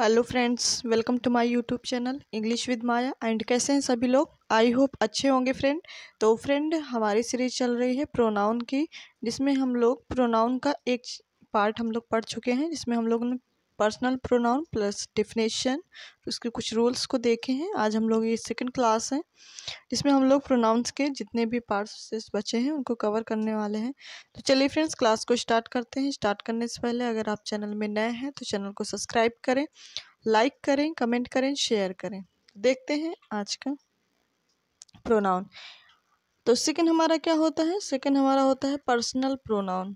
hello friends welcome to my YouTube channel English with Maya and कैसे हैं सभी लोग आई होप अच्छे होंगे फ्रेंड तो फ्रेंड हमारी सीरीज चल रही है प्रोनाउन की जिसमें हम लोग प्रोनाउन का एक पार्ट हम लोग पढ़ चुके हैं जिसमें हम लोग ने पर्सनल प्रोनाउन प्लस डिफिनेशन उसके कुछ रूल्स को देखे हैं आज हम लोग ये सेकंड क्लास है जिसमें हम लोग प्रोनाउंस के जितने भी पार्ट्स बचे हैं उनको कवर करने वाले हैं तो चलिए फ्रेंड्स क्लास को स्टार्ट करते हैं स्टार्ट करने से पहले अगर आप चैनल में नए हैं तो चैनल को सब्सक्राइब करें लाइक करें कमेंट करें शेयर करें देखते हैं आज का प्रोनाउन तो सेकेंड हमारा क्या होता है सेकेंड हमारा होता है पर्सनल प्रोनाउन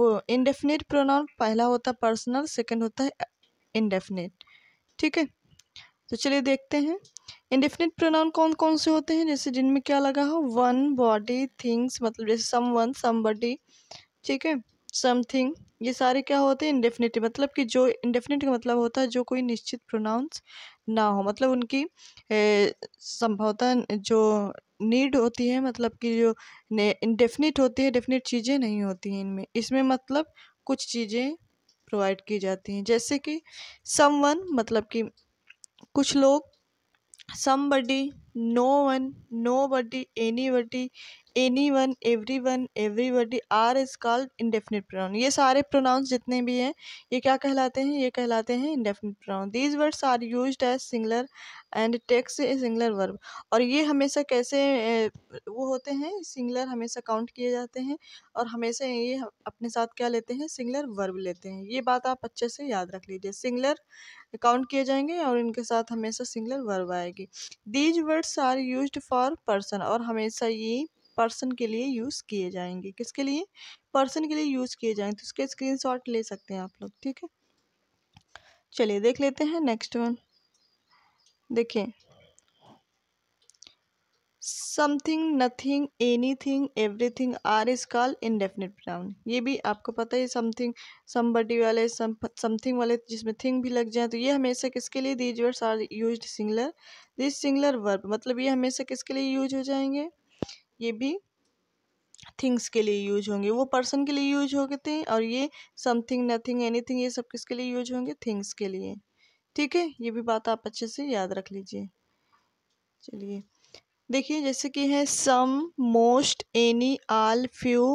इनडेफिनेट प्रोनाउन पहला होता है पर्सनल सेकेंड होता है इनडेफिनेट ठीक है तो चलिए देखते हैं इनडेफिनेट प्रोनाउन कौन कौन से होते हैं जैसे जिनमें क्या लगा हो वन बॉडी थिंग्स मतलब जैसे सम वन सम बडी ठीक है समथिंग ये सारे क्या होते हैं इनडेफिनेट मतलब कि जो इनडेफिनेट का मतलब होता है जो कोई निश्चित प्रोनाउंस ना हो मतलब उनकी संभवतः जो नीड होती है मतलब कि जो डेफिनेट होती है डेफिनेट चीज़ें नहीं होती हैं इनमें इसमें मतलब कुछ चीज़ें प्रोवाइड की जाती हैं जैसे कि समवन मतलब कि कुछ लोग somebody no one nobody anybody anyone everyone everybody are is called indefinite pronoun ये सारे प्रोनाउंस जितने भी हैं ये क्या कहलाते हैं ये कहलाते हैं indefinite pronoun these words are use as singular and takes a singular verb और ये हमेशा कैसे वो होते हैं सिंगलर हमेशा काउंट किए जाते हैं और हमेशा ये अपने साथ क्या लेते हैं सिंगलर वर्ब लेते हैं ये बात आप अच्छे से याद रख लीजिए सिंगलर काउंट किए जाएंगे और इनके साथ हमेशा सिंगलर वर्ब आएगी these words are use for person और हमेशा ये पर्सन के लिए यूज़ किए जाएंगे किसके लिए पर्सन के लिए यूज़ किए जाएंगे तो स्क्रीन स्क्रीनशॉट ले सकते हैं आप लोग ठीक है चलिए देख लेते हैं नेक्स्ट वन देखिए something nothing anything everything are is call definite pronoun ये भी आपको पता है समथिंग समबडी वाले समथिंग वाले जिसमें थिंग भी लग जाए तो ये हमेशा किसके लिए these words are use singular this singular verb मतलब ये हमेशा किसके लिए यूज हो जाएंगे ये भी थिंग्स के लिए यूज होंगे वो पर्सन के लिए यूज गए थे और ये समथिंग नथिंग एनीथिंग ये सब किसके लिए यूज होंगे थिंग्स के लिए ठीक है ये भी बात आप अच्छे से याद रख लीजिए चलिए देखिए जैसे कि है some most any all few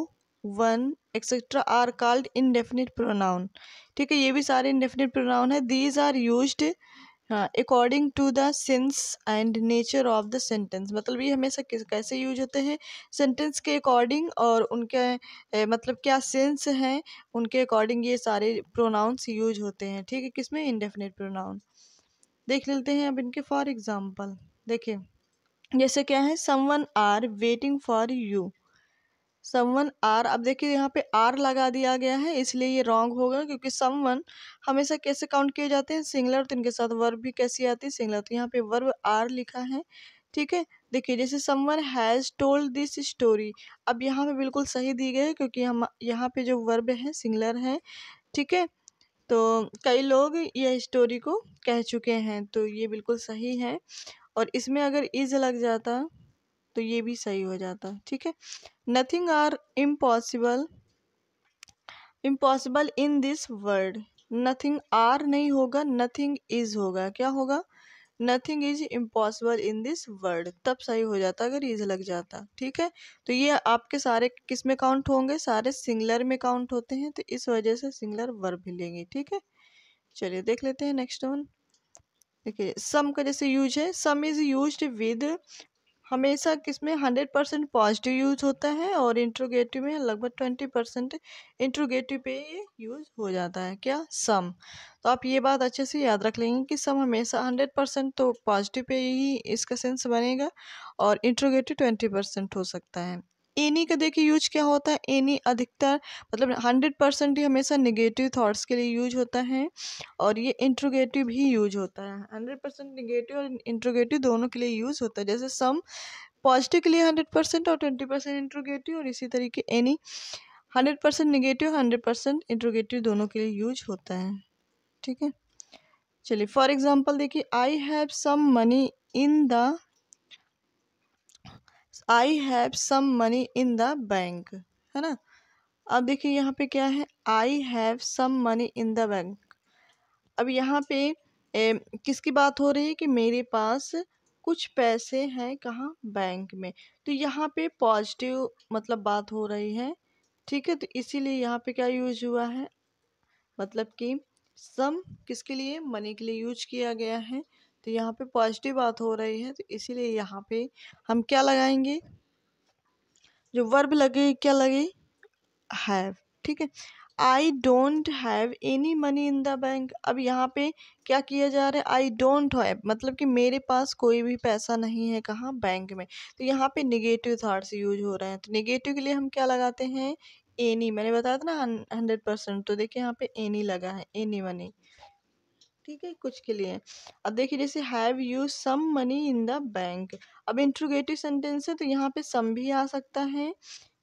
one etcetera are called indefinite pronoun ठीक है ये भी सारे इनडेफिनिट प्रोनाउन है दीज आर यूज हाँ according to the sense and nature of the sentence मतलब ये हमेशा किस कैसे यूज होते हैं सेंटेंस के अकॉर्डिंग और उनके ए, मतलब क्या सेंस हैं उनके अकॉर्डिंग ये सारे प्रोनाउंस यूज होते हैं ठीक है किसमें इनडेफिनेट प्रोनाउन देख लेते हैं अब इनके फॉर एग्जाम्पल देखिए जैसे क्या है someone are waiting for you someone are अब देखिए यहाँ पे आर लगा दिया गया है इसलिए ये रॉन्ग होगा क्योंकि समवन हमेशा कैसे काउंट किए जाते हैं सिंगलर तो इनके साथ वर्ब भी कैसी आती है सिंगलर तो यहाँ पे वर्ब आर लिखा है ठीक है देखिए जैसे someone has told this story अब यहाँ पे बिल्कुल सही दी गई है क्योंकि हम यहाँ पे जो वर्ब है सिंगलर है ठीक है तो कई लोग ये स्टोरी को कह चुके हैं तो ये बिल्कुल सही है और इसमें अगर इज लग जाता तो ये भी सही हो जाता ठीक है nothing are impossible impossible in this world nothing are नहीं होगा नथिंग इज होगा क्या होगा nothing is impossible in this world तब सही हो जाता अगर इज लग जाता ठीक है तो ये आपके सारे किस में काउंट होंगे सारे सिंगलर में काउंट होते हैं तो इस वजह से सिंगलर वर्ब भी लेंगे ठीक है चलिए देख लेते हैं नेक्स्ट वन देखिए सम का जैसे यूज है सम इज यूज विद हमेशा किस में हंड्रेड परसेंट पॉजिटिव यूज होता है और इंट्रोगेटिव में लगभग ट्वेंटी परसेंट इंट्रोगेटिव पे ये यूज हो जाता है क्या सम तो आप ये बात अच्छे से याद रख लेंगे कि सम हमेशा हंड्रेड परसेंट तो पॉजिटिव पे ही इसका सेंस बनेगा और इंट्रोगेटिव ट्वेंटी परसेंट हो सकता है एनी का देखिए यूज क्या होता है एनी अधिकतर मतलब हंड्रेड परसेंट ही हमेशा निगेटिव थॉट्स के लिए यूज होता है और ये इंट्रोगेटिव ही यूज होता है हंड्रेड परसेंट निगेटिव और इंट्रोगेटिव दोनों के लिए यूज होता है जैसे सम पॉजिटिव के लिए हंड्रेड परसेंट और ट्वेंटी परसेंट इंट्रोगेटिव और इसी तरीके any hundred percent negative hundred percent interrogative दोनों के लिए यूज होता है ठीक है चलिए फॉर एग्जाम्पल देखिए I have some money in the I have some money in the bank है ना अब देखिए यहाँ पे क्या है I have some money in the bank अब यहाँ पे ए, किसकी बात हो रही है कि मेरे पास कुछ पैसे हैं कहाँ बैंक में तो यहाँ पे पॉजिटिव मतलब बात हो रही है ठीक है तो इसीलिए यहाँ पे क्या यूज हुआ है मतलब कि सम किसके लिए मनी के लिए यूज किया गया है तो यहाँ पे पॉजिटिव बात हो रही है तो इसीलिए यहाँ पे हम क्या लगाएंगे जो वर्ब लगे क्या लगे हैव ठीक है I don't have any money in the bank अब यहाँ पे क्या किया जा रहा है आई डोंट हैव मतलब कि मेरे पास कोई भी पैसा नहीं है कहाँ बैंक में तो यहाँ पे निगेटिव थाट्स यूज हो रहे हैं तो निगेटिव के लिए हम क्या लगाते हैं एनी मैंने बताया था ना हंड्रेड परसेंट तो देखिए यहाँ पे एनी लगा है एनी मनी ठीक है कुछ के लिए अब देखिए जैसे have you some money in the bank अब इंट्रोगेटिव सेंटेंस है तो यहाँ पे सम भी आ सकता है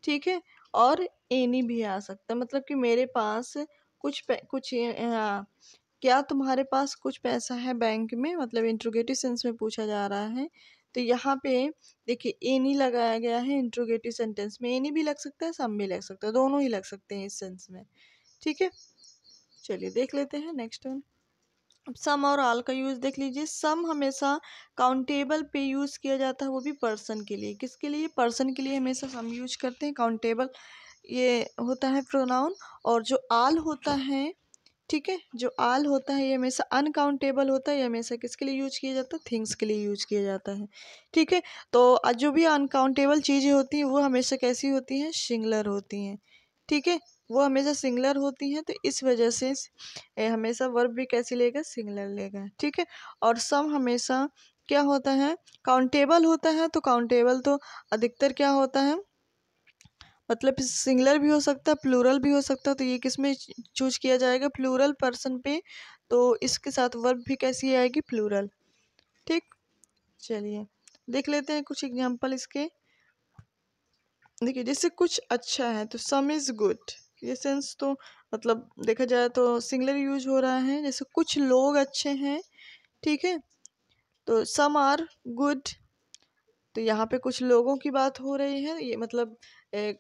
ठीक है और एनी भी आ सकता है मतलब कि मेरे पास कुछ कुछ आ, क्या तुम्हारे पास कुछ पैसा है बैंक में मतलब इंट्रोगेटिव सेंस में पूछा जा रहा है तो यहाँ पे देखिए एनी लगाया गया है इंट्रोगेटिव सेंटेंस में एनी भी लग सकता है सम भी लग सकता है दोनों ही लग सकते हैं इस सेंस में ठीक है चलिए देख लेते हैं नेक्स्ट वन अब सम और आल का यूज़ देख लीजिए सम हमेशा काउंटेबल पे यूज़ किया जाता है वो भी पर्सन के लिए किसके लिए पर्सन के लिए हमेशा सम यूज करते हैं काउंटेबल ये होता है प्रोनाउन और जो आल होता है ठीक है जो आल होता है ये हमेशा अनकाउंटेबल होता है ये हमेशा किसके लिए यूज किया जाता है थिंग्स के लिए यूज किया जाता है ठीक है तो जो भी अनकाउंटेबल चीज़ें होती हैं वो हमेशा कैसी होती हैं सिंगलर होती हैं ठीक है वो हमेशा सिंगलर होती हैं तो इस वजह से हमेशा वर्ब भी कैसे लेगा सिंगलर लेगा ठीक है और सम हमेशा क्या होता है काउंटेबल होता है तो काउंटेबल तो अधिकतर क्या होता है मतलब सिंगलर भी हो सकता है प्लूरल भी हो सकता है तो ये किस में चूज किया जाएगा प्लूरल पर्सन पे तो इसके साथ वर्ब भी कैसी आएगी प्लूरल ठीक चलिए देख लेते हैं कुछ एग्जांपल इसके देखिए जैसे कुछ अच्छा है तो सम इज़ गुड ये सेंस तो मतलब देखा जाए तो सिंगलर यूज हो रहा है जैसे कुछ लोग अच्छे हैं ठीक है तो सम आर गुड तो यहाँ पे कुछ लोगों की बात हो रही है ये मतलब एक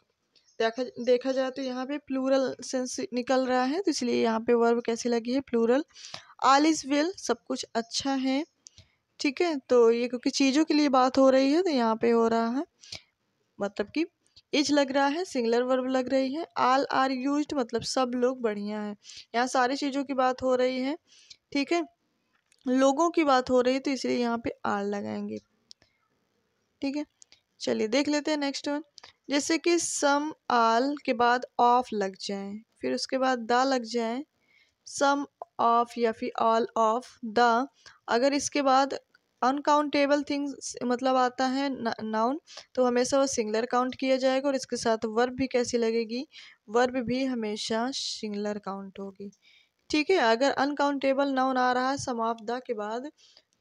देखा देखा जाए तो यहाँ पे प्लूरल सेंस निकल रहा है तो इसलिए यहाँ पे वर्ब कैसे लगी है प्लूरल आल इज़ वेल सब कुछ अच्छा है ठीक है तो ये क्योंकि चीज़ों के लिए बात हो रही है तो यहाँ पे हो रहा है मतलब कि इज लग रहा है सिंगलर वर्ब लग रही है आल आर यूज मतलब सब लोग बढ़िया है यहाँ सारी चीज़ों की बात हो रही है ठीक है लोगों की बात हो रही है तो इसलिए यहाँ पे आल लगाएंगे ठीक है चलिए देख लेते हैं नेक्स्ट वन जैसे कि सम आल के बाद ऑफ लग जाए फिर उसके बाद द लग जाए सम ऑफ या फिर ऑल ऑफ द अगर इसके बाद अनकाउंटेबल थिंग्स मतलब आता है नाउन तो हमेशा वो सिंगलर काउंट किया जाएगा और इसके साथ वर्ब भी कैसी लगेगी वर्ब भी हमेशा सिंगलर काउंट होगी ठीक है अगर अनकाउंटेबल नाउन आ रहा है समाप्ता के बाद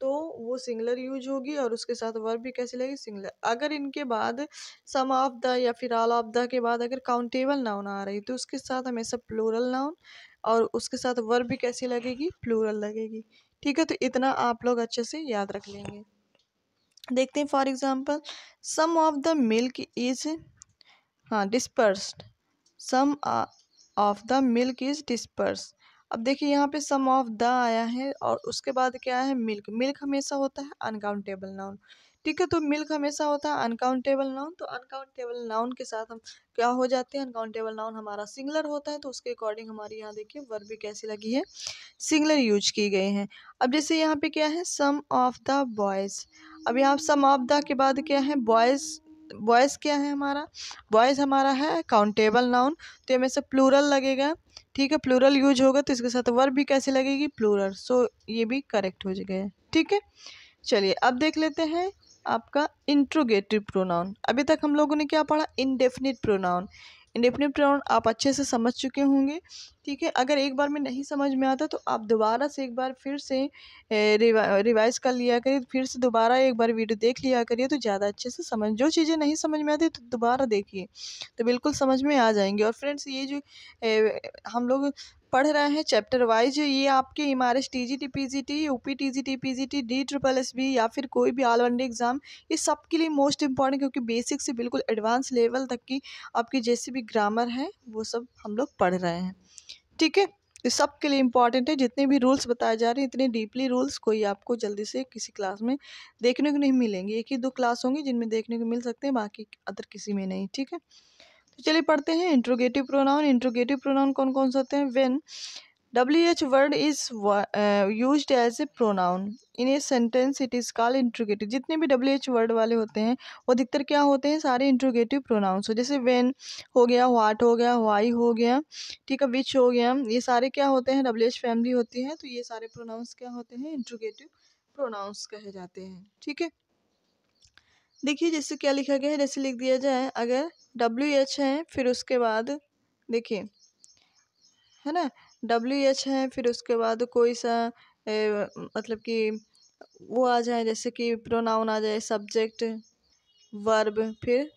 तो वो सिंगलर यूज होगी और उसके साथ वर्ब भी कैसी लगेगी सिंगलर अगर इनके बाद समाप्ता या फिर ऑल के बाद अगर काउंटेबल नाउन आ रही तो उसके साथ हमेशा प्लूरल नाउन और उसके साथ वर्ब भी कैसी लगेगी प्लूरल लगेगी ठीक है तो इतना आप लोग अच्छे से याद रख लेंगे देखते हैं for example some of the milk is हाँ disperse some of the milk is disperse अब देखिए यहाँ पे सम ऑफ द आया है और उसके बाद क्या है मिल्क मिल्क हमेशा होता है अनकाउंटेबल नाउन ठीक है तो मिल्क हमेशा होता है अनकाउंटेबल नाउन तो अनकाउंटेबल नाउन के साथ हम क्या हो जाते हैं अनकाउंटेबल नाउन हमारा सिंगलर होता है तो उसके अकॉर्डिंग हमारी यहाँ देखिए वर्ब भी कैसी लगी है सिंगलर यूज की गई हैं अब जैसे यहाँ पे क्या है सम ऑफ द बॉयज़ अब यहाँ सम ऑफ द के बाद क्या है बॉयज़ बॉयज़ क्या है हमारा बॉयज़ हमारा है काउंटेबल नाउन तो हमें से प्लूरल लगेगा ठीक है प्लूरल यूज होगा तो इसके साथ वर्ब भी कैसे लगेगी प्लूरल सो ये भी करेक्ट हो जाएगा ठीक है चलिए अब देख लेते हैं आपका इंट्रोगेटिव प्रोनाउन अभी तक हम लोगों ने क्या पढ़ा इनडेफिनिट प्रोनाउन इंडेफिनिट प्रोनाउन आप अच्छे से समझ चुके होंगे ठीक है अगर एक बार में नहीं समझ में आता तो आप दोबारा से एक बार फिर से रिवा, रिवाइज कर लिया करिए फिर से दोबारा एक बार वीडियो देख लिया करिए तो ज़्यादा अच्छे से समझ जो चीज़ें नहीं समझ में आती तो दोबारा देखिए तो बिल्कुल समझ में आ जाएंगे और फ्रेंड्स ये जो ए, हम लोग पढ़ रहे हैं चैप्टर वाइज ये आपके M R S T G T P G T U P T G T P G T D triple S B या फिर कोई भी ऑल वनडे एग्ज़ाम ये सब के लिए मोस्ट इम्पॉर्टेंट क्योंकि बेसिक से बिल्कुल एडवांस लेवल तक की आपकी जैसी भी ग्रामर है वो सब हम लोग पढ़ रहे हैं ठीक है ये सब के लिए इम्पॉर्टेंट है जितने भी रूल्स बताए जा रहे हैं इतने डीपली रूल्स कोई आपको जल्दी से किसी क्लास में देखने को नहीं मिलेंगे एक ही दो क्लास होंगी जिनमें देखने को मिल सकते हैं बाकी अदर किसी में नहीं ठीक है तो चलिए पढ़ते हैं इंट्रोगेटिव प्रोनाउन इंट्रोगेटिव प्रोनाउन कौन कौन से होते हैं when W H word is use as a pronoun in a sentence it is call interrogative जितने भी डब्ल्यू एच वर्ड वाले होते हैं वो अधिकतर क्या होते हैं सारे इंट्रोगेटिव प्रोनाउंस हो जैसे वेन हो गया वाट हो गया वाई हो गया ठीक है विच हो गया ये सारे क्या होते हैं डब्ल्यू एच फैमिली होती है तो ये सारे प्रोनाउंस क्या होते हैं इंट्रोगेटिव प्रोनाउंस कहे जाते हैं ठीक है देखिए जैसे क्या लिखा गया है जैसे लिख दिया जाए अगर डब्ल्यू एच है फिर उसके बाद देखिए है ना डब्ल्यू एच है फिर उसके बाद कोई सा ए, मतलब कि वो आ जाए जैसे कि प्रोनाउन आ जाए सब्जेक्ट वर्ब फिर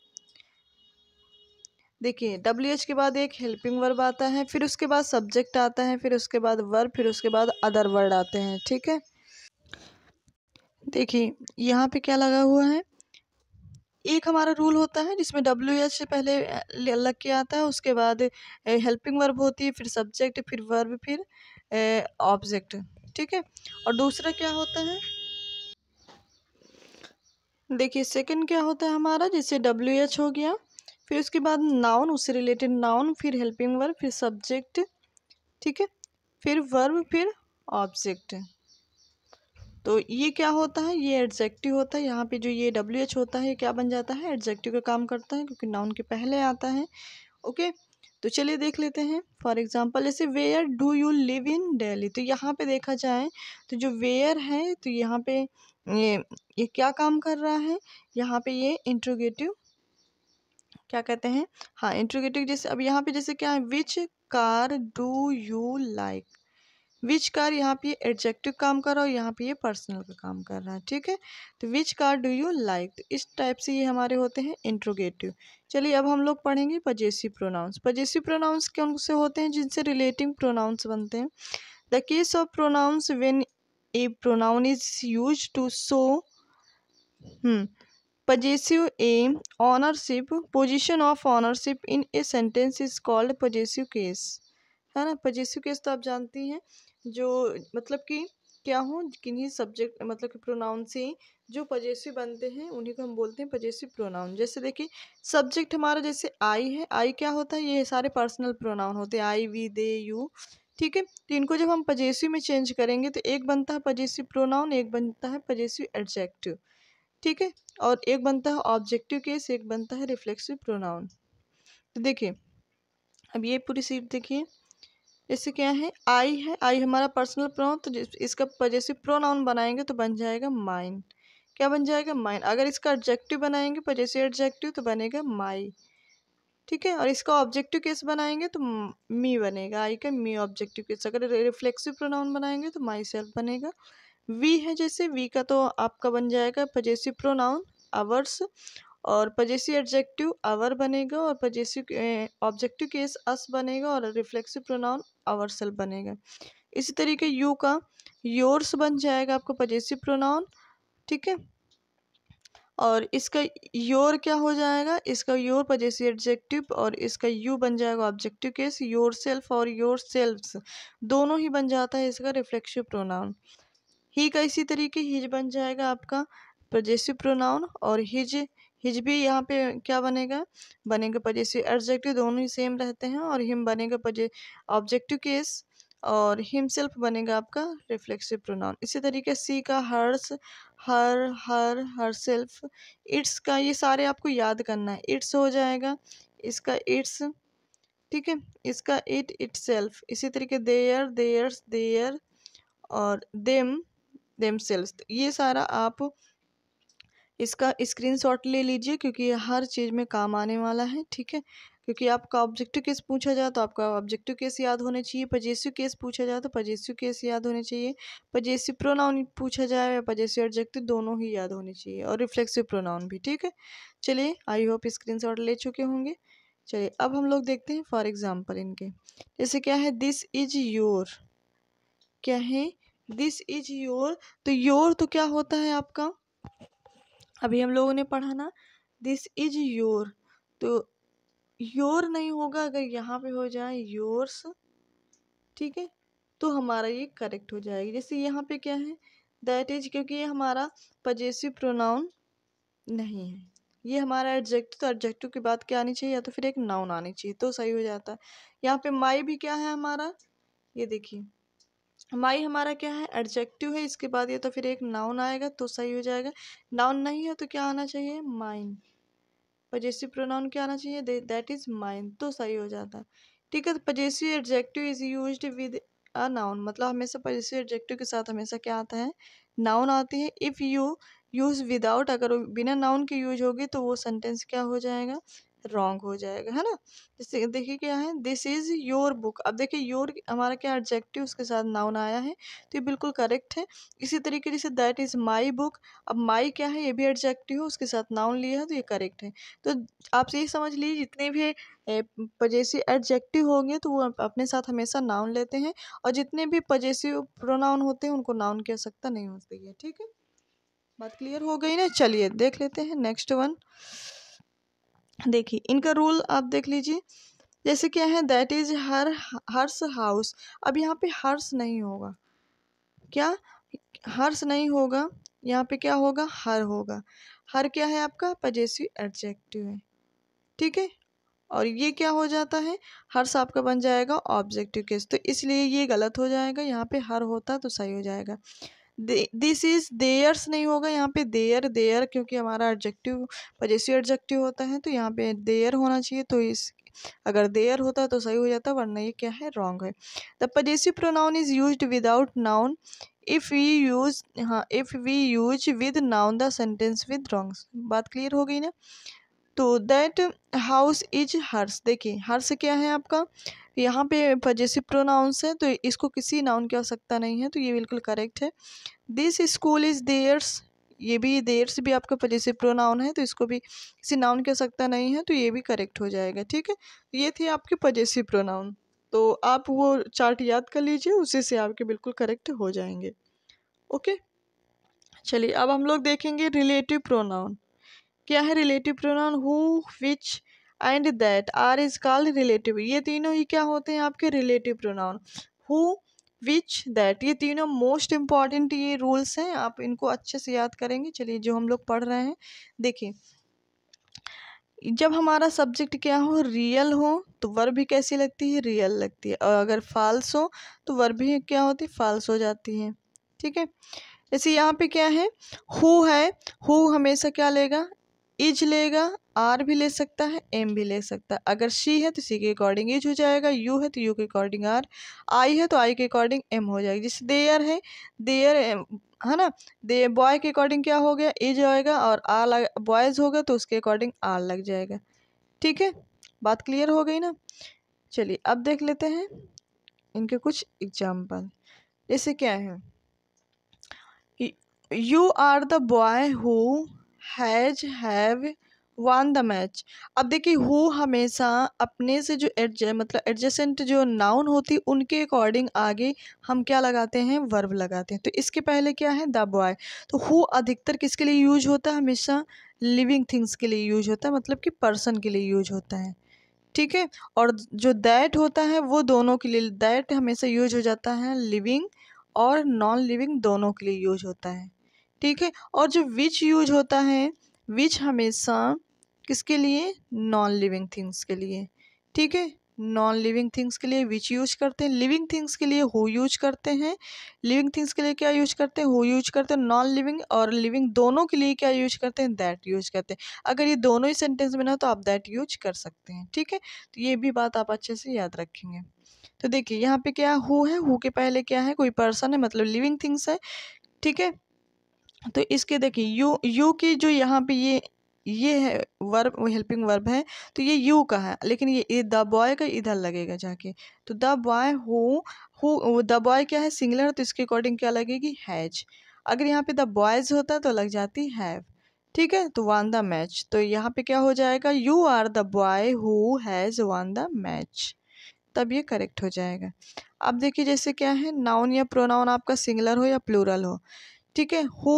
देखिए डब्ल्यू एच के बाद एक हेल्पिंग वर्ब आता है फिर उसके बाद सब्जेक्ट आता है फिर उसके बाद वर्ब फिर उसके बाद अदर वर्ड आते हैं ठीक है देखिए यहाँ पे क्या लगा हुआ है एक हमारा रूल होता है जिसमें डब्ल्यू एच से पहले लग के आता है उसके बाद हेल्पिंग वर्ब होती है फिर सब्जेक्ट फिर वर्ब फिर ऑब्जेक्ट ठीक है और दूसरा क्या होता है देखिए सेकंड क्या होता है हमारा जैसे डब्ल्यू एच हो गया फिर उसके बाद नाउन उससे रिलेटेड नाउन फिर हेल्पिंग वर्ब फिर सब्जेक्ट ठीक है फिर वर्ब फिर ऑब्जेक्ट तो ये क्या होता है ये एडजेक्टिव होता है यहाँ पे जो ये डब्ल्यू एच होता है ये क्या बन जाता है एडजेक्टिव का काम करता है क्योंकि नाउन के पहले आता है ओके तो चलिए देख लेते हैं फॉर एग्जाम्पल जैसे where do you live in Delhi तो यहाँ पे देखा जाए तो जो वेयर है तो यहाँ पे ये ये क्या काम कर रहा है यहाँ पे ये इंट्रोगेटिव क्या कहते हैं हाँ इंट्रोगेटिव जैसे अब यहाँ पे जैसे क्या है which car do you like which car यहाँ पे एडजेक्टिव काम कर रहा है और यहाँ पे ये पर्सनल का काम कर रहा है ठीक है तो which car do you like तो इस टाइप से ये हमारे होते हैं इंट्रोगेटिव चलिए अब हम लोग पढ़ेंगे पजेसिव प्रोनाउंस पजेसिव प्रोनाउंस कौन से होते हैं जिनसे रिलेटिंग प्रोनाउंस बनते हैं the case of pronouns when a pronoun is use to so possessive a ownership position of ownership in a sentence is called possessive case है ना पजेसिव केस तो आप जानती हैं जो मतलब कि क्या हो किन्हीं सब्जेक्ट मतलब कि प्रोनाउन से जो पजेसिव बनते हैं उन्हीं को हम बोलते हैं पजेसिव प्रोनाउन जैसे देखिए सब्जेक्ट हमारा जैसे आई है आई क्या होता है ये सारे पर्सनल प्रोनाउन होते हैं आई वी दे यू ठीक है तो इनको जब हम पजेसिव में चेंज करेंगे तो एक बनता है पजेसिव प्रोनाउन एक बनता है पजेसिव एडजेक्टिव ठीक है और एक बनता है ऑब्जेक्टिव केस एक बनता है रिफ्लेक्सिव प्रोनाउन तो देखिए अब ये पूरी सीट देखिए जैसे क्या है आई है आई हमारा पर्सनल प्रोनाउन तो इसका पजेसिव प्रोनाउन बनाएंगे तो बन जाएगा माइन क्या बन जाएगा माइन अगर इसका ऑब्जेक्टिव बनाएंगे पजेसिव ऑब्जेक्टिव तो बनेगा माई ठीक है और इसका ऑब्जेक्टिव केस बनाएंगे तो मी बनेगा आई का मी ऑब्जेक्टिव केस अगर रिफ्लेक्सिव प्रोनाउन बनाएंगे तो माई सेल्फ बनेगा वी है जैसे वी का तो आपका बन जाएगा पजेसिव प्रोनाउन आवर्स और पजेसिव एडजेक्टिव आवर बनेगा और पजेसिव ऑब्जेक्टिव केस अस बनेगा और रिफ्लेक्सिव प्रोनाउन आवर सेल्फ बनेगा इसी तरीके यू का योर्स बन जाएगा आपको पजेसिव प्रोनाउन ठीक है और इसका योर क्या हो जाएगा इसका योर पजेसिव एडजेक्टिव और इसका यू बन जाएगा ऑब्जेक्टिव केस योर सेल्फ और योर सेल्फ दोनों ही बन जाता है इसका रिफ्लेक्सिव प्रोनाउन ही का इसी तरीके हिज बन जाएगा आपका पजेसिव प्रोनाउन और हिज हिजबी यहाँ पे क्या बनेगा बनेगा पजे से एडजेक्टिव दोनों ही सेम रहते हैं और हिम बनेगा पजे ऑब्जेक्टिव केस और हिमसेल्फ बनेगा आपका रिफ्लेक्सिव प्रोनाउन इसी तरीके सी का hers her her herself its का ये सारे आपको याद करना है इट्स हो जाएगा इसका इट्स ठीक है इसका इट इट सेल्फ इसी तरीके देयर देयर्स देयर और देम देम सेल्फ ये सारा आप इसका स्क्रीनशॉट ले लीजिए क्योंकि ये हर चीज़ में काम आने वाला है ठीक है क्योंकि आपका ऑब्जेक्टिव केस पूछा जाए तो आपका ऑब्जेक्टिव केस याद होने चाहिए पजेसिव केस पूछा जाए तो पजेसिव केस याद होने चाहिए पजेसिव प्रोनाउन पूछा जाए या पजेसिव ऑब्जेक्टिव दोनों ही याद होने चाहिए और रिफ्लेक्सिव प्रोनाउन भी ठीक है चलिए आई होप शॉट ले चुके होंगे चलिए अब हम लोग देखते हैं फॉर एग्जाम्पल इनके जैसे क्या है दिस इज योर क्या है दिस इज योर तो योर तो क्या होता है आपका अभी हम लोगों ने पढ़ा ना दिस इज योर तो योर नहीं होगा अगर यहाँ पे हो जाए योर्स ठीक है तो हमारा ये करेक्ट हो जाएगा जैसे यहाँ पे क्या है दैट इज क्योंकि ये हमारा पजेसिव प्रोनाउन नहीं है ये हमारा एडजेक्टिव तो एडजेक्टिव की बात क्या आनी चाहिए या तो फिर एक नाउन आनी चाहिए तो सही हो जाता है यहाँ पे माई भी क्या है हमारा ये देखिए माई हमारा क्या है एडजेक्टिव है इसके बाद ये तो फिर एक नाउन आएगा तो सही हो जाएगा नाउन नहीं है तो क्या आना चाहिए माइन पजेसिव प्रोनाउन क्या आना चाहिए दैट इज़ माइन तो सही हो जाता है ठीक है possessive adjective is use with a noun मतलब हमेशा पजेसिव एडजेक्टिव के साथ हमेशा क्या आता है नाउन आती है इफ़ यू यूज़ विदाउट अगर बिना नाउन के यूज होगी तो वो सेंटेंस क्या हो जाएगा रॉन्ग हो जाएगा है ना जैसे देखिए क्या है दिस इज़ योर बुक अब देखिए योर हमारा क्या एडजेक्टिव उसके साथ नाउन आया है तो ये बिल्कुल करेक्ट है इसी तरीके say that is my book अब माई क्या है ये भी एडजेक्टिव है उसके साथ नाउन लिया है तो ये करेक्ट है तो आप ये समझ लीजिए जितने भी पजेसिव एडजेक्टिव होंगे तो वो अपने साथ हमेशा नाउन लेते हैं और जितने भी पजेसिव प्रोनाउन होते हैं उनको नाउन की आवश्यकता नहीं होती है ठीक है बात क्लियर हो गई ना चलिए देख लेते हैं नेक्स्ट वन देखिए इनका रूल आप देख लीजिए जैसे क्या है that is her hers house अब यहाँ पे हर्स नहीं होगा क्या हर्ष नहीं होगा यहाँ पे क्या होगा हर होगा हर क्या है आपका पजेसिव एडजेक्टिव है ठीक है और ये क्या हो जाता है हर्ष आपका बन जाएगा ऑब्जेक्टिव केस तो इसलिए ये गलत हो जाएगा यहाँ पे हर होता तो सही हो जाएगा दिस इज देयर्स नहीं होगा यहाँ पे देयर देयर क्योंकि हमारा एडजेक्टिव पजेसिव एडजेक्टिव होता है तो यहाँ पे देयर होना चाहिए तो इस अगर देयर होता तो सही हो जाता वरना ये क्या है रॉन्ग है the possessive pronoun is use without noun if we use हाँ if we use with noun the sentence with wrongs बात क्लियर हो गई ना तो दैट हाउस इज हर्स देखिए हर्स क्या है आपका यहाँ पे पजेसिव प्रोनाउंस है तो इसको किसी नाउन की आवश्यकता नहीं है तो ये बिल्कुल करेक्ट है दिस स्कूल इज़ देयर्स ये भी देयर्स भी आपका पजेसिव प्रोनाउन है तो इसको भी किसी नाउन की आवश्यकता नहीं है तो ये भी करेक्ट हो जाएगा ठीक है ये थे आपके पजेसिव प्रोनाउन तो आप वो चार्ट याद कर लीजिए उसी से आपके बिल्कुल करेक्ट हो जाएंगे ओके चलिए अब हम लोग देखेंगे रिलेटिव प्रोनाउन क्या है relative pronoun who which and that are is called relative ये तीनों ही क्या होते हैं आपके relative pronoun who which that ये तीनों मोस्ट इम्पॉर्टेंट ये रूल्स हैं आप इनको अच्छे से याद करेंगे चलिए जो हम लोग पढ़ रहे हैं देखिए जब हमारा सब्जेक्ट क्या हो रियल हो तो वर्ब भी कैसी लगती है रियल लगती है और अगर फाल्स हो तो वर्ब भी क्या होती है फाल्स हो जाती है ठीक है ऐसे यहाँ पे क्या है हु है हु हमेशा क्या लेगा इज लेगा आर भी ले सकता है एम भी ले सकता है अगर सी है तो सी के अकॉर्डिंग इज हो जाएगा यू है तो यू के अकॉर्डिंग आर आई है तो आई के अकॉर्डिंग एम हो जाएगी जैसे देयर है देयर है ना दे बॉय के अकॉर्डिंग क्या हो गया इज आएगा और आर लग बॉयज़ होगा तो उसके अकॉर्डिंग आर लग जाएगा ठीक है बात क्लियर हो गई ना चलिए अब देख लेते हैं इनके कुछ एग्जाम्पल जैसे क्या है you are the boy who has have won the match अब देखिए हु हमेशा अपने से जो एडज मतलब एडजेसेंट जो नाउन होती उनके अकॉर्डिंग आगे हम क्या लगाते हैं वर्ब लगाते हैं तो इसके पहले क्या है द बॉय तो हु अधिकतर किसके लिए यूज होता है हमेशा लिविंग थिंग्स के लिए यूज होता है मतलब कि पर्सन के लिए यूज होता है ठीक है और जो दैट होता है वो दोनों के लिए दैट हमेशा यूज हो जाता है लिविंग और नॉन लिविंग दोनों के लिए यूज होता है ठीक है और जो विच यूज होता है विच हमेशा किसके लिए नॉन लिविंग थिंग्स के लिए ठीक है नॉन लिविंग थिंग्स के लिए विच यूज करते हैं लिविंग थिंग्स के लिए हु यूज करते हैं लिविंग थिंग्स के लिए क्या यूज करते हैं हो यूज करते हैं नॉन लिविंग और लिविंग दोनों के लिए क्या यूज करते हैं दैट यूज करते हैं अगर ये दोनों ही सेंटेंस में ना तो आप दैट यूज कर सकते हैं ठीक है तो ये भी बात आप अच्छे से याद रखेंगे तो देखिए यहाँ पे क्या हु है हु के पहले क्या है कोई पर्सन है मतलब लिविंग थिंग्स है ठीक है तो इसके देखिए यू यू की जो यहाँ पे ये ये है वर्ब हेल्पिंग वर्ब है तो ये यू का है लेकिन ये, द बॉय का इधर लगेगा जाके तो द बॉय हो हु द बॉय क्या है सिंगलर तो इसके अकॉर्डिंग क्या लगेगी हैज अगर यहाँ पे द बॉयज़ होता तो लग जाती हैव ठीक है तो वन द मैच तो यहाँ पे क्या हो जाएगा you are the boy who has won the match तब ये करेक्ट हो जाएगा अब देखिए जैसे क्या है नाउन या प्रोनाउन आपका सिंगलर हो या प्लूरल हो ठीक है हु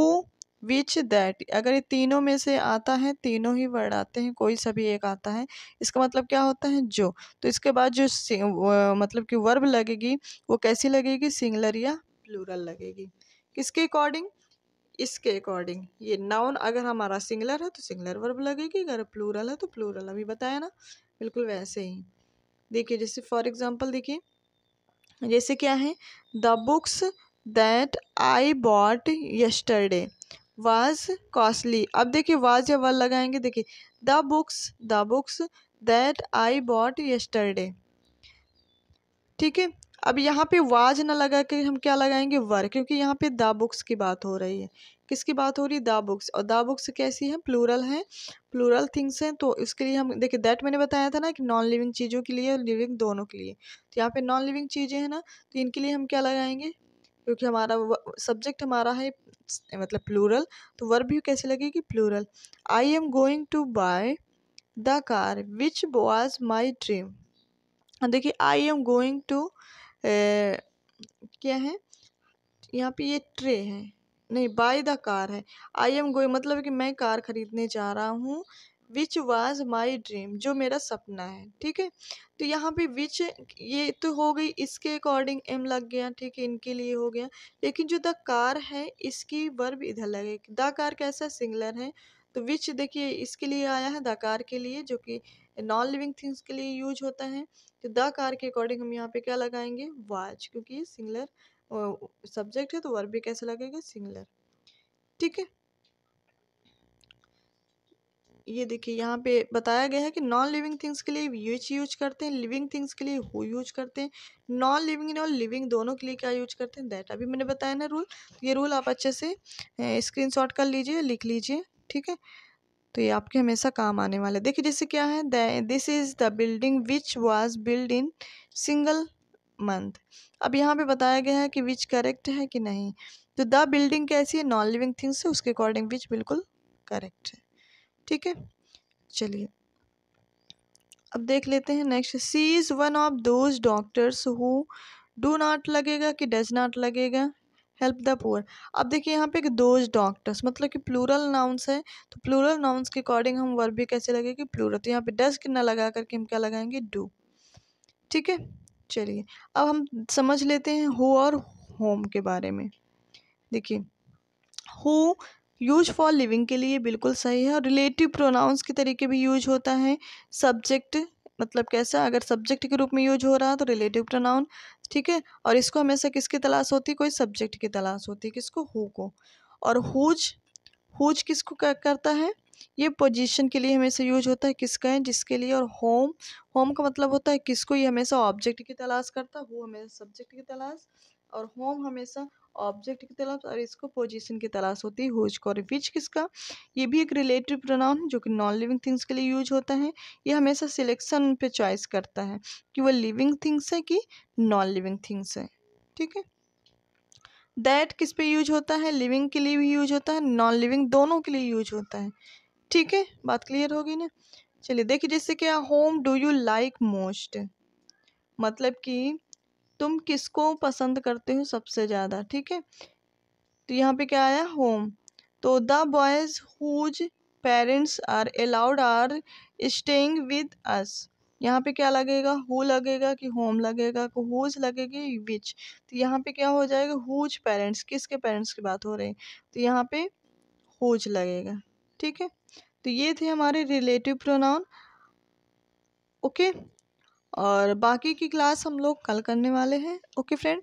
विच दैट अगर ये तीनों में से आता है तीनों ही वर्ड आते हैं कोई सा भी एक आता है इसका मतलब क्या होता है जो तो इसके बाद जो मतलब कि वर्ब लगेगी वो कैसी लगेगी सिंगलर या प्लूरल लगेगी किसके अकॉर्डिंग इसके अकॉर्डिंग ये नाउन अगर हमारा सिंगलर है तो सिंगलर वर्ब लगेगी अगर प्लूरल है तो प्लूरल अभी बताया ना बिल्कुल वैसे ही देखिए जैसे फॉर एग्जाम्पल देखिए जैसे क्या है the books that I bought yesterday was costly अब देखिए वाज या वाल लगाएंगे देखिए the books the books that I bought yesterday ठीक है अब यहाँ पे वाज ना लगा के हम क्या लगाएंगे वर क्योंकि यहाँ पे द बुक्स की बात हो रही है किसकी बात हो रही है द बुक्स और द बुक्स कैसी है प्लूरल है प्लूरल थिंग्स हैं तो इसके लिए हम देखिए दैट मैंने बताया था ना कि नॉन लिविंग चीज़ों के लिए और लिविंग दोनों के लिए तो यहाँ पे नॉन लिविंग चीज़ें हैं ना तो इनके लिए हम क्या लगाएंगे क्योंकि हमारा सब्जेक्ट हमारा है मतलब प्लूरल तो वर्ब यू कैसे लगेगी plural I am going to buy the car which was my dream देखिए आई एम गोइंग टू क्या है यहाँ पे ये ट्रे है नहीं बाय द कार है आई एम गोइंग मतलब कि मैं कार खरीदने जा रहा हूँ विच वाज माई ड्रीम जो मेरा सपना है ठीक है तो यहाँ पे विच ये तो हो गई इसके अकॉर्डिंग एम लग गया ठीक है इनके लिए हो गया लेकिन जो द कार है इसकी वर्ब इधर लगेगी द कार कैसा सिंगलर है तो विच देखिए इसके लिए आया है द कार के लिए जो कि नॉन लिविंग थिंग्स के लिए यूज होता है तो द कार के अकॉर्डिंग हम यहाँ पे क्या लगाएंगे वाच क्योंकि ये सिंगलर सब्जेक्ट है तो वर्ब भी कैसे लगेगा सिंगलर ठीक है ये देखिए यहाँ पे बताया गया है कि नॉन लिविंग थिंग्स के लिए विच यूज करते हैं लिविंग थिंग्स के लिए हु यूज करते हैं नॉन लिविंग और लिविंग दोनों के लिए क्या यूज करते हैं दैट अभी मैंने बताया ना रूल ये रूल आप अच्छे से स्क्रीन कर लीजिए लिख लीजिए ठीक है तो ये आपके हमेशा काम आने वाले देखिए जैसे क्या है this is the building which was build in single month अब यहाँ पे बताया गया है कि विच करेक्ट है कि नहीं तो द बिल्डिंग कैसी है नॉन लिविंग थिंग्स है उसके अकॉर्डिंग विच बिल्कुल करेक्ट है ठीक है चलिए अब देख लेते हैं next she is one of those doctors who do not लगेगा कि डज नॉट लगेगा हेल्प द पुअर अब देखिए यहाँ पे एक दोज डॉक्टर्स मतलब कि प्लूरल नाउंस है तो प्लूरल नाउंस के अकॉर्डिंग हम वर्ब भी कैसे लगेगी प्लूरल तो यहाँ पे डज ना लगा करके हम क्या लगाएंगे डू ठीक है चलिए अब हम समझ लेते हैं हु और होम के बारे में देखिए हु यूज फॉर लिविंग के लिए बिल्कुल सही है और रिलेटिव प्रोनाउंस के तरीके भी यूज होता है सब्जेक्ट मतलब कैसा अगर सब्जेक्ट के रूप में यूज हो रहा है तो रिलेटिव प्रोनाउन ठीक है और इसको हमेशा किसकी तलाश होती है कोई सब्जेक्ट की तलाश होती है किसको हु को और हुज हुज किसको करता है ये पोजीशन के लिए हमेशा यूज होता है किसका है जिसके लिए और होम होम का मतलब होता है किसको ये हमेशा ऑब्जेक्ट की तलाश करता है हु हमेशा सब्जेक्ट की तलाश और होम हमेशा ऑब्जेक्ट की तलाश और इसको पोजीशन की तलाश होती है हुज का और विच किसका ये भी एक रिलेटिव प्रोनाउन है जो कि नॉन लिविंग थिंग्स के लिए यूज होता है ये हमेशा सिलेक्शन पे चॉइस करता है कि वह लिविंग थिंग्स है कि नॉन लिविंग थिंग्स है ठीक है दैट किस पे यूज होता है लिविंग के लिए भी यूज होता है नॉन लिविंग दोनों के लिए यूज होता है ठीक है बात क्लियर होगी ना चलिए देखिए जैसे क्या whom do you like most मतलब कि तुम किसको पसंद करते हो सबसे ज़्यादा ठीक है तो यहाँ पे क्या आया होम तो the boys whose parents are allowed are staying with us यहाँ पे क्या लगेगा हु लगेगा कि होम लगेगा को हुज लगेगी विच तो यहाँ पे क्या हो जाएगा हुज पेरेंट्स किसके पेरेंट्स की बात हो रही है तो यहाँ पे हुज लगेगा ठीक है तो ये थे हमारे रिलेटिव प्रोनाउन ओके और बाकी की क्लास हम लोग कल करने वाले हैं ओके फ्रेंड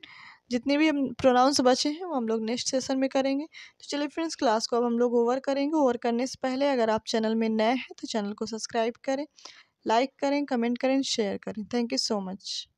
जितने भी हम प्रोनाउंस बचे हैं वो हम लोग नेक्स्ट सेशन में करेंगे तो चलिए फ्रेंड्स क्लास को अब हम लोग ओवर करेंगे ओवर करने से पहले अगर आप चैनल में नए हैं तो चैनल को सब्सक्राइब करें लाइक करें कमेंट करें शेयर करें थैंक यू सो मच